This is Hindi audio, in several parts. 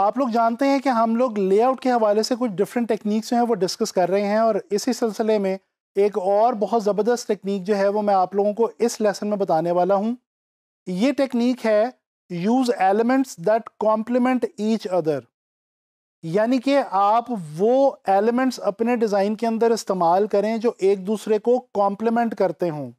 आप लोग जानते हैं कि हम लोग लेआउट के हवाले से कुछ डिफरेंट टेक्निक्स जो हैं वो डिस्कस कर रहे हैं और इसी सिलसिले में एक और बहुत ज़बरदस्त टेक्निक जो है वो मैं आप लोगों को इस लेसन में बताने वाला हूँ ये टेक्निक है use elements that complement each other यानी कि आप वो एलिमेंट्स अपने डिज़ाइन के अंदर इस्तेमाल करें जो एक दूसरे को कॉम्प्लीमेंट करते हों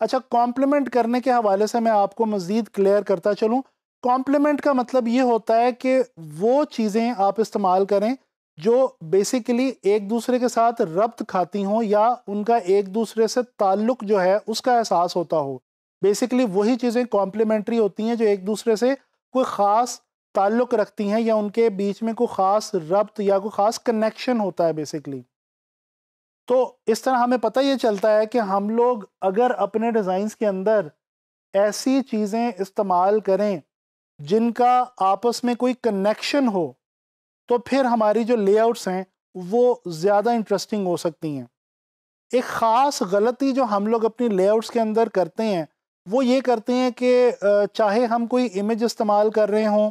अच्छा कॉम्प्लीमेंट करने के हवाले से मैं आपको मज़ीद क्लियर करता चलूँ कॉम्प्लीमेंट का मतलब ये होता है कि वो चीज़ें आप इस्तेमाल करें जो बेसिकली एक दूसरे के साथ रब्त खाती हों या उनका एक दूसरे से ताल्लुक़ जो है उसका एहसास होता हो बेसिकली वही चीज़ें कॉम्प्लीमेंट्री होती हैं जो एक दूसरे से कोई ख़ास ताल्लुक़ रखती हैं या उनके बीच में कोई ख़ास रब्त या कोई ख़ास कनेक्शन होता है बेसिकली तो इस तरह हमें पता ये चलता है कि हम लोग अगर अपने डिज़ाइंस के अंदर ऐसी चीज़ें इस्तेमाल करें जिनका आपस में कोई कनेक्शन हो तो फिर हमारी जो लेआउट्स हैं वो ज़्यादा इंटरेस्टिंग हो सकती हैं एक ख़ास गलती जो हम लोग अपनी लेआउट्स के अंदर करते हैं वो ये करते हैं कि चाहे हम कोई इमेज इस्तेमाल कर रहे हों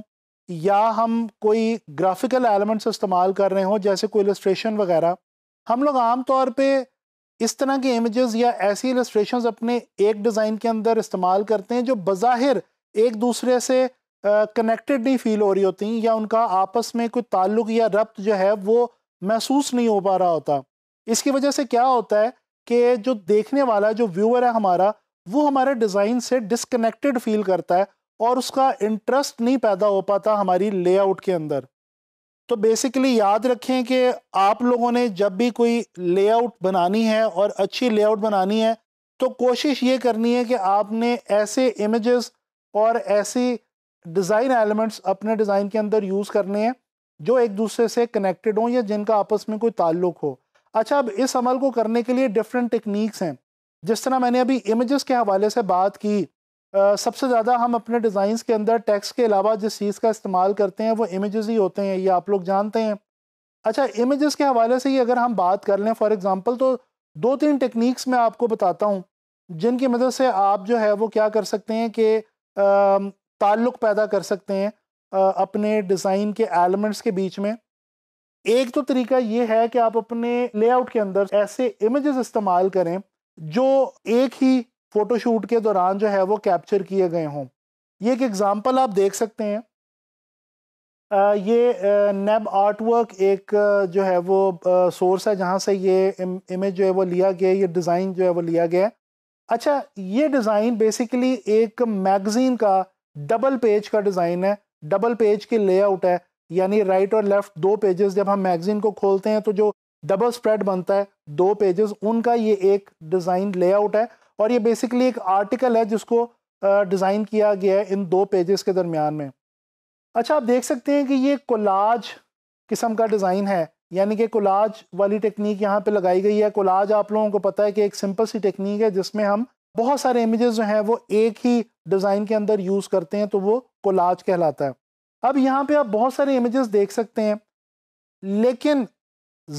या हम कोई ग्राफिकल एलिमेंट्स इस्तेमाल कर रहे हों जैसे कोई इलस्ट्रेशन वगैरह हम लोग आम तौर पे इस तरह के इमेजेस या ऐसी इलस्ट्रेशंस अपने एक डिज़ाइन के अंदर इस्तेमाल करते हैं जो बज़ाहिर एक दूसरे से कनेक्टेड नहीं फील हो रही होती या उनका आपस में कोई ताल्लुक या रब्त जो है वो महसूस नहीं हो पा रहा होता इसकी वजह से क्या होता है कि जो देखने वाला जो व्यूअर है हमारा वो हमारे डिज़ाइन से डिसकनेक्टेड फील करता है और उसका इंटरेस्ट नहीं पैदा हो पाता हमारी लेआउट के अंदर तो बेसिकली याद रखें कि आप लोगों ने जब भी कोई लेआउट बनानी है और अच्छी लेआउट बनानी है तो कोशिश ये करनी है कि आपने ऐसे इमेजेस और ऐसी डिज़ाइन एलिमेंट्स अपने डिज़ाइन के अंदर यूज़ करने हैं जो एक दूसरे से कनेक्टेड हों या जिनका आपस में कोई ताल्लुक हो अच्छा अब इस अमल को करने के लिए डिफरेंट टेक्निक्स हैं जिस तरह मैंने अभी इमेजेस के हवाले से बात की सबसे ज़्यादा हम अपने डिज़ाइंस के अंदर टैक्स के अलावा जिस चीज़ का इस्तेमाल करते हैं वो इमेज़ ही होते हैं ये आप लोग जानते हैं अच्छा इमेज़ के हवाले से ही अगर हम बात कर लें फॉर एग्ज़ाम्पल तो दो तीन टेक्निक्स मैं आपको बताता हूँ जिनकी मदद से आप जो है वो क्या कर सकते हैं कि ताल्लुक़ पैदा कर सकते हैं अपने डिज़ाइन के एलिमेंट्स के बीच में एक तो तरीका ये है कि आप अपने लेआउट के अंदर ऐसे इमेजेस इस्तेमाल करें जो एक ही फ़ोटोशूट के दौरान जो है वो कैप्चर किए गए हों ये एक एग्ज़ाम्पल आप देख सकते हैं आ, ये नेब आर्टवर्क एक जो है वो आ, सोर्स है जहाँ से ये इम, इमेज जो है वो लिया गया ये डिज़ाइन जो है वो लिया गया अच्छा ये डिज़ाइन बेसिकली एक मैगज़ीन का डबल पेज का डिज़ाइन है डबल पेज की लेआउट है यानी राइट और लेफ़्ट दो पेजेस जब हम मैगज़ीन को खोलते हैं तो जो डबल स्प्रेड बनता है दो पेजेस उनका ये एक डिज़ाइन लेआउट है और ये बेसिकली एक आर्टिकल है जिसको डिज़ाइन किया गया है इन दो पेजेस के दरमियान में अच्छा आप देख सकते हैं कि ये कोलाज किस्म का डिज़ाइन है यानी कि कोलाज वाली टेक्निक यहाँ पे लगाई गई है कोलाज आप लोगों को पता है कि एक सिंपल सी टेक्निक है जिसमें हम बहुत सारे इमेजेस जो हैं वो एक ही डिज़ाइन के अंदर यूज़ करते हैं तो वो कोलाज कहलाता है अब यहाँ पे आप बहुत सारे इमेजेस देख सकते हैं लेकिन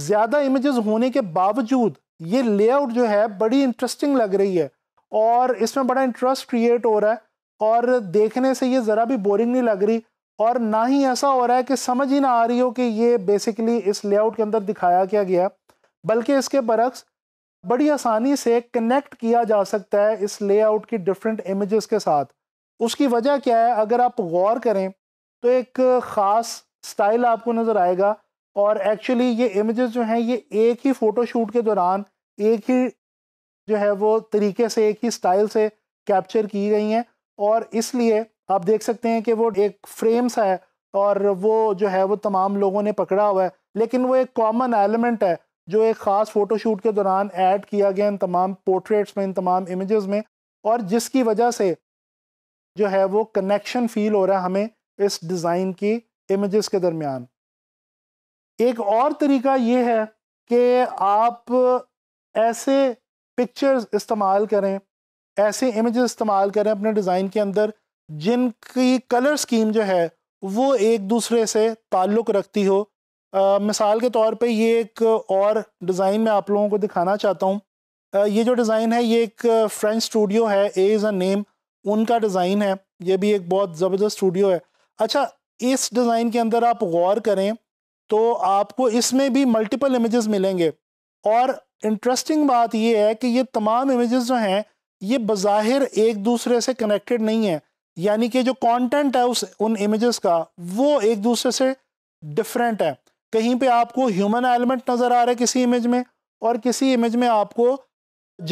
ज़्यादा इमेजेस होने के बावजूद ये लेआउट जो है बड़ी इंटरेस्टिंग लग रही है और इसमें बड़ा इंटरेस्ट क्रिएट हो रहा है और देखने से ये ज़रा भी बोरिंग नहीं लग रही और ना ही ऐसा हो रहा है कि समझ ही ना आ रही हो कि ये बेसिकली इस लेआउट के अंदर दिखाया क्या गया बल्कि इसके बरक्स बड़ी आसानी से कनेक्ट किया जा सकता है इस लेआउट की डिफरेंट इमेजेस के साथ उसकी वजह क्या है अगर आप गौर करें तो एक ख़ास स्टाइल आपको नज़र आएगा और एक्चुअली ये इमेजेस जो हैं ये एक ही फ़ोटोशूट के दौरान एक ही जो है वो तरीके से एक ही स्टाइल से कैप्चर की गई हैं और इसलिए आप देख सकते हैं कि वो एक फ्रेम सा है और वो जो है वो तमाम लोगों ने पकड़ा हुआ है लेकिन वो एक कॉमन एलिमेंट है जो एक ख़ास फ़ोटोशूट के दौरान ऐड किया गया इन तमाम पोर्ट्रेट्स में इन तमाम इमेजेस में और जिसकी वजह से जो है वो कनेक्शन फील हो रहा है हमें इस डिज़ाइन की इमेजेस के दरमियान एक और तरीका ये है कि आप ऐसे पिक्चर्स इस्तेमाल करें ऐसे इमेज इस्तेमाल करें अपने डिज़ाइन के अंदर जिनकी कलर स्कीम जो है वो एक दूसरे से ताल्लुक़ रखती हो आ, मिसाल के तौर पे ये एक और डिज़ाइन मैं आप लोगों को दिखाना चाहता हूँ ये जो डिज़ाइन है ये एक फ्रेंच स्टूडियो है ए इज़ अ नेम उनका डिज़ाइन है ये भी एक बहुत ज़बरदस्त स्टूडियो है अच्छा इस डिज़ाइन के अंदर आप गौर करें तो आपको इसमें भी मल्टीपल इमेजेस मिलेंगे और इंटरेस्टिंग बात यह है कि ये तमाम इमेजेस जो हैं ये बज़ाहिर एक दूसरे से कनेक्टेड नहीं है यानी कि जो कंटेंट है उस उन इमेजेस का वो एक दूसरे से डिफरेंट है कहीं पे आपको ह्यूमन एलिमेंट नज़र आ रहा है किसी इमेज में और किसी इमेज में आपको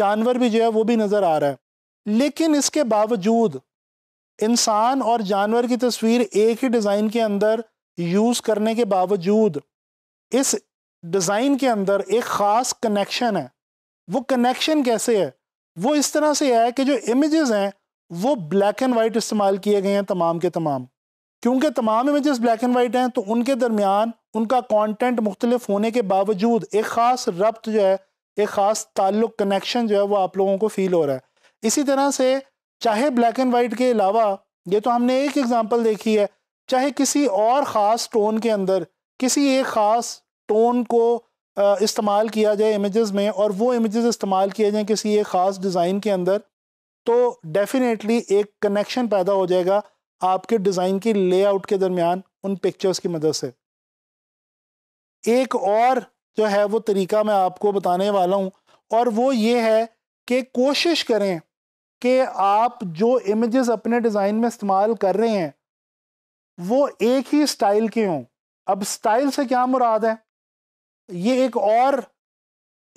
जानवर भी जो है वो भी नज़र आ रहा है लेकिन इसके बावजूद इंसान और जानवर की तस्वीर एक ही डिज़ाइन के अंदर यूज़ करने के बावजूद इस डिज़ाइन के अंदर एक ख़ास कनेक्शन है वो कनेक्शन कैसे है वो इस तरह से है कि जो इमेजेस हैं वो ब्लैक एंड वाइट इस्तेमाल किए गए हैं तमाम के तमाम क्योंकि तमाम इमेजेस ब्लैक एंड वाइट हैं तो उनके दरमियान उनका कंटेंट मुख्तलिफ होने के बावजूद एक ख़ास रब्त जो है एक ख़ास ताल्लुक कनेक्शन जो है वो आप लोगों को फ़ील हो रहा है इसी तरह से चाहे ब्लैक एंड वाइट के अलावा ये तो हमने एक एग्ज़ाम्पल देखी है चाहे किसी और ख़ास टोन के अंदर किसी एक ख़ास टोन को इस्तेमाल किया जाए इमेज़ में और वो इमेज़ इस्तेमाल किए जाएँ किसी एक ख़ास डिज़ाइन के अंदर तो डेफ़िनेटली एक कनेक्शन पैदा हो जाएगा आपके डिज़ाइन की लेआउट के दरमियान उन पिक्चर्स की मदद से एक और जो है वो तरीका मैं आपको बताने वाला हूँ और वो ये है कि कोशिश करें कि आप जो इमेजेस अपने डिज़ाइन में इस्तेमाल कर रहे हैं वो एक ही स्टाइल के हों अब स्टाइल से क्या मुराद है ये एक और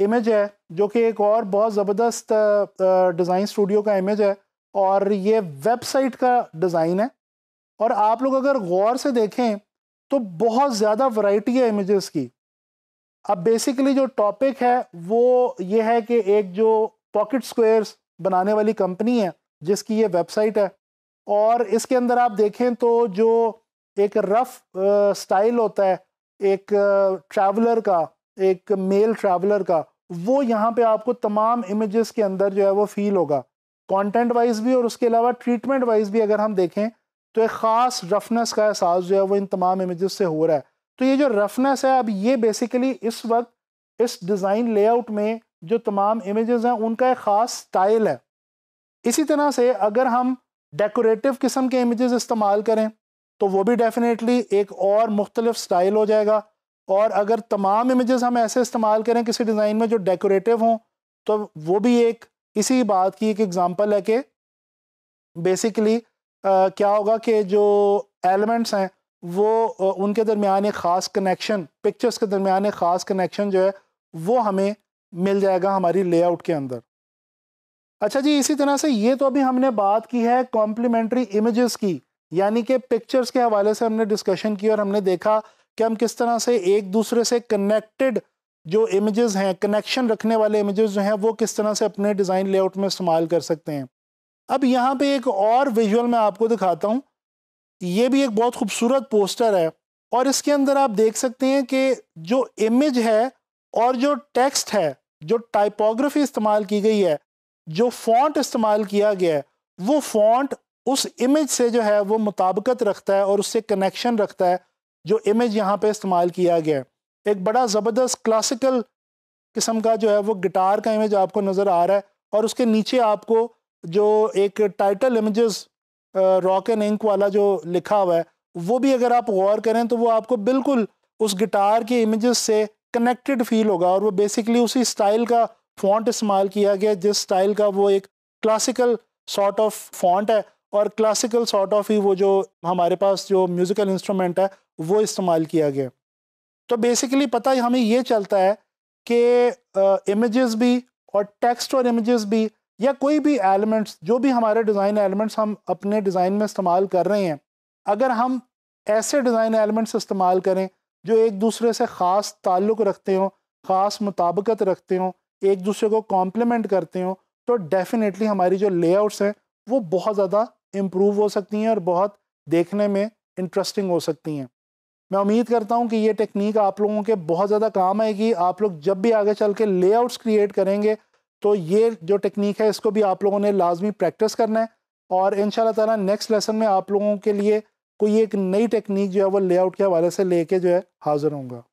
इमेज है जो कि एक और बहुत ज़बरदस्त डिज़ाइन स्टूडियो का इमेज है और ये वेबसाइट का डिज़ाइन है और आप लोग अगर गौर से देखें तो बहुत ज़्यादा वैरायटी है इमेजेस की अब बेसिकली जो टॉपिक है वो ये है कि एक जो पॉकेट स्क्वायर्स बनाने वाली कंपनी है जिसकी ये वेबसाइट है और इसके अंदर आप देखें तो जो एक रफ स्टाइल होता है एक ट्रैवलर का एक मेल ट्रैवलर का वो यहाँ पे आपको तमाम इमेजेस के अंदर जो है वो फील होगा कंटेंट वाइज भी और उसके अलावा ट्रीटमेंट वाइज भी अगर हम देखें तो एक ख़ास रफनेस का एहसास जो है वो इन तमाम इमेजेस से हो रहा है तो ये जो रफनेस है अब ये बेसिकली इस वक्त इस डिज़ाइन लेआउट में जो तमाम इमेजेस हैं उनका एक ख़ास स्टाइल है इसी तरह से अगर हम डेकोरेटिव किस्म के इमेजेस इस्तेमाल करें तो वो भी डेफिनेटली एक और मुख्तलिफ स्टाइल हो जाएगा और अगर तमाम इमेजेस हम ऐसे इस्तेमाल करें किसी डिज़ाइन में जो डेकोरेटिव हों तो वो भी एक इसी बात की एक एग्ज़ाम्पल है कि बेसिकली आ, क्या होगा कि जो एलिमेंट्स हैं वो आ, उनके दरमियान एक ख़ास कनेक्शन पिक्चर्स के दरमियान एक ख़ास कनेक्शन जो है वो हमें मिल जाएगा हमारी लेआउट के अंदर अच्छा जी इसी तरह से ये तो अभी हमने बात की है कॉम्प्लीमेंट्री इमेजेस की यानी कि पिक्चर्स के हवाले से हमने डिस्कशन की और हमने देखा कि हम किस तरह से एक दूसरे से कनेक्टेड जो इमेजेस हैं कनेक्शन रखने वाले इमेजेस जो हैं वो किस तरह से अपने डिज़ाइन लेआउट में इस्तेमाल कर सकते हैं अब यहाँ पे एक और विजुअल मैं आपको दिखाता हूँ ये भी एक बहुत खूबसूरत पोस्टर है और इसके अंदर आप देख सकते हैं कि जो इमेज है और जो टेक्स्ट है जो टाइपोग्राफी इस्तेमाल की गई है जो फॉन्ट इस्तेमाल किया गया है वो फॉन्ट उस इमेज से जो है वो मुताबकत रखता है और उससे कनेक्शन रखता है जो इमेज यहाँ पे इस्तेमाल किया गया है एक बड़ा ज़बरदस्त क्लासिकल किस्म का जो है वो गिटार का इमेज आपको नज़र आ रहा है और उसके नीचे आपको जो एक title images rock and ink वाला जो लिखा हुआ है वो भी अगर आप गौर करें तो वो आपको बिल्कुल उस गिटार के इमेजेस से कनेक्टेड फील होगा और वो बेसिकली उसी स्टाइल का फॉन्ट इस्तेमाल किया गया जिस स्टाइल का वो एक क्लासिकल सॉर्ट ऑफ फॉन्ट है और क्लासिकल सॉर्ट ऑफ ही वो जो हमारे पास जो म्यूज़िकल इंस्ट्रूमेंट है वो इस्तेमाल किया गया तो बेसिकली पता है हमें ये चलता है कि इमेजेस भी और टेक्स्ट और इमेजेस भी या कोई भी एलिमेंट्स जो भी हमारे डिज़ाइन एलिमेंट्स हम अपने डिज़ाइन में इस्तेमाल कर रहे हैं अगर हम ऐसे डिज़ाइन एलिमेंट्स इस्तेमाल करें जो एक दूसरे से ख़ास ताल्लुक़ रखते हों ख़ास मुताबकत रखते हों एक दूसरे को कॉम्प्लीमेंट करते हो तो डेफिनेटली हमारी जो लेआउट्स हैं वो बहुत ज़्यादा इम्प्रूव हो सकती हैं और बहुत देखने में इंटरेस्टिंग हो सकती हैं मैं उम्मीद करता हूँ कि ये टेक्निक आप लोगों के बहुत ज़्यादा काम आएगी आप लोग जब भी आगे चल के लेआउट्स क्रिएट करेंगे तो ये जो टेक्निक है इसको भी आप लोगों ने लाजमी प्रैक्टिस करना है और इन ताला नेक्स्ट लेसन में आप लोगों के लिए कोई एक नई टेक्निक जो है वो लेआउट के हवाले से लेके जो है हाज़िर होंगे